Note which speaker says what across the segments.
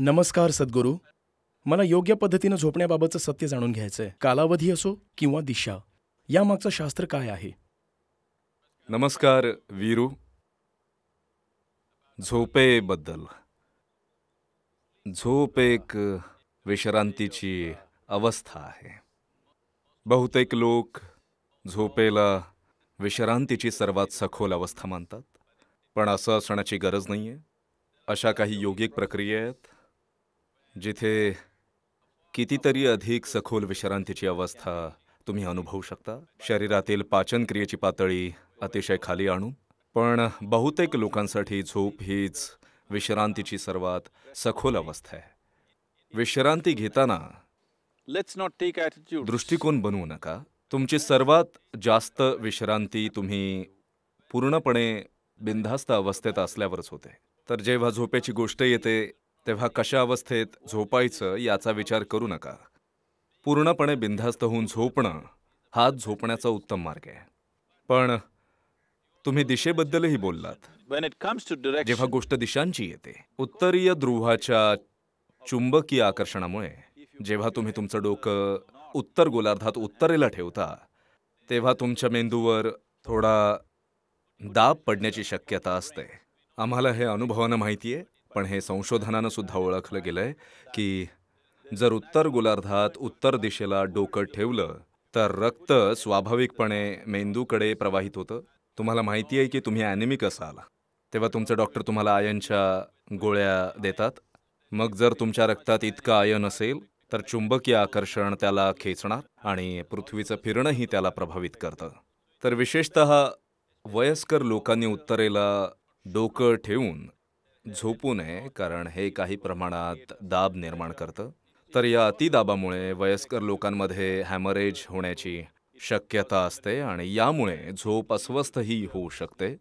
Speaker 1: नमस्कार सद्गुरू मला योग्य पद्धतीनं झोपण्याबाबतचं सत्य जाणून घ्यायचंय कालावधी असो किंवा दिशा यामागचं शास्त्र काय आहे नमस्कार वीरू झोपेबद्दल झोप एक विश्रांतीची अवस्था आहे बहुतेक लोक झोपेला विश्रांतीची सर्वात सखोल अवस्था मानतात पण असं असण्याची गरज नाही आहे अशा काही योगिक प्रक्रिया आहेत जिथे कितीतरी अधिक सखोल विश्रांतीची अवस्था तुम्ही अनुभवू शकता शरीरातील पाचन क्रियेची पातळी अतिशय खाली आणू पण बहुतेक लोकांसाठी झोप हीच विश्रांतीची सर्वात सखोल अवस्था आहे विश्रांती घेताना लेट्स नॉट टेक दृष्टिकोन बनवू नका तुमची सर्वात जास्त विश्रांती तुम्ही पूर्णपणे बिनधास्त अवस्थेत असल्यावरच होते तर जेव्हा झोपेची गोष्ट येते तेव्हा कशा अवस्थेत झोपायचं याचा विचार करू नका पूर्णपणे बिनधास्त होऊन झोपणं हा झोपण्याचा उत्तम मार्ग आहे पण तुम्ही दिशेबद्दलही बोललात जेव्हा गोष्ट दिशांची येते उत्तरीय ध्रुवाच्या चुंबकीय आकर्षणामुळे जेव्हा तुम्ही तुमचं डोकं उत्तर गोलार्धात उत्तरेला ठेवता तेव्हा तुमच्या मेंदूवर थोडा दाब पडण्याची शक्यता असते आम्हाला हे अनुभवानं माहिती आहे पण हे संशोधनानं सुद्धा ओळखलं आहे की जर उत्तर गोलार्धात उत्तर दिशेला डोकं ठेवलं तर रक्त स्वाभाविकपणे मेंदूकडे प्रवाहित होतं तुम्हाला माहिती आहे की तुम्ही ॲनिमिक असाल तेव्हा तुमचं डॉक्टर तुम्हाला आयनच्या गोळ्या देतात मग जर तुमच्या रक्तात इतकं आयन असेल तर चुंबकीय आकर्षण त्याला खेचणार आणि पृथ्वीचं फिरणंही त्याला प्रभावित करतं तर विशेषत वयस्कर लोकांनी उत्तरेला डोकं ठेवून झोपू नये कारण हे काही प्रमाणात दाब निर्माण करतं तर या अतिदाबामुळे वयस्कर लोकांमध्ये हॅमरेज होण्याची शक्यता असते आणि यामुळे झोप अस्वस्थही होऊ शकते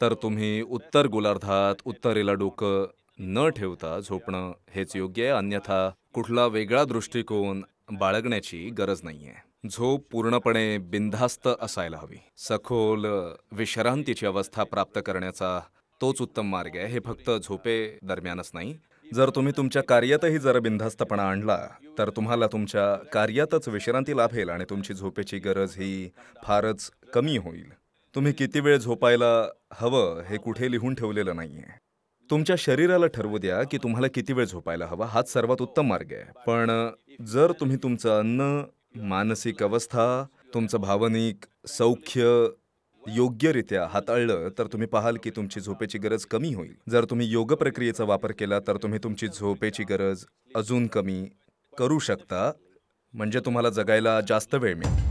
Speaker 1: तर तुम्ही उत्तर गोलार्धात उत्तरेला डोकं न ठेवता झोपणं हेच योग्य आहे अन्यथा कुठला वेगळा दृष्टिकोन बाळगण्याची गरज नाही आहे झोप पूर्णपणे बिनधास्त असायला हवी सखोल विश्रांतीची अवस्था प्राप्त करण्याचा तोच उत्तम मार्ग आहे हे फक्त झोपे दरम्यानच नाही जर तुम्ही तुमच्या कार्यातही जर बिनधास्तपणा आणला तर तुम्हाला तुमच्या कार्यातच विश्रांती लाभेल आणि तुमची झोपेची गरज ही फारच कमी होईल तुम्ही किती वेळ झोपायला हवं हे कुठे लिहून ठेवलेलं आहे तुमच्या शरीराला ठरवू द्या की तुम्हाला किती वेळ झोपायला हवा हाच सर्वात उत्तम मार्ग आहे पण जर तुम्ही तुमचं अन्न मानसिक अवस्था तुमचं भावनिक सौख्य योग्यरित्या हाताळलं तर तुम्ही पाहाल की तुमची झोपेची गरज कमी होईल जर तुम्ही योग प्रक्रियेचा वापर केला तर तुम्ही तुमची झोपेची गरज अजून कमी करू शकता म्हणजे तुम्हाला जगायला जास्त वेळ मिळेल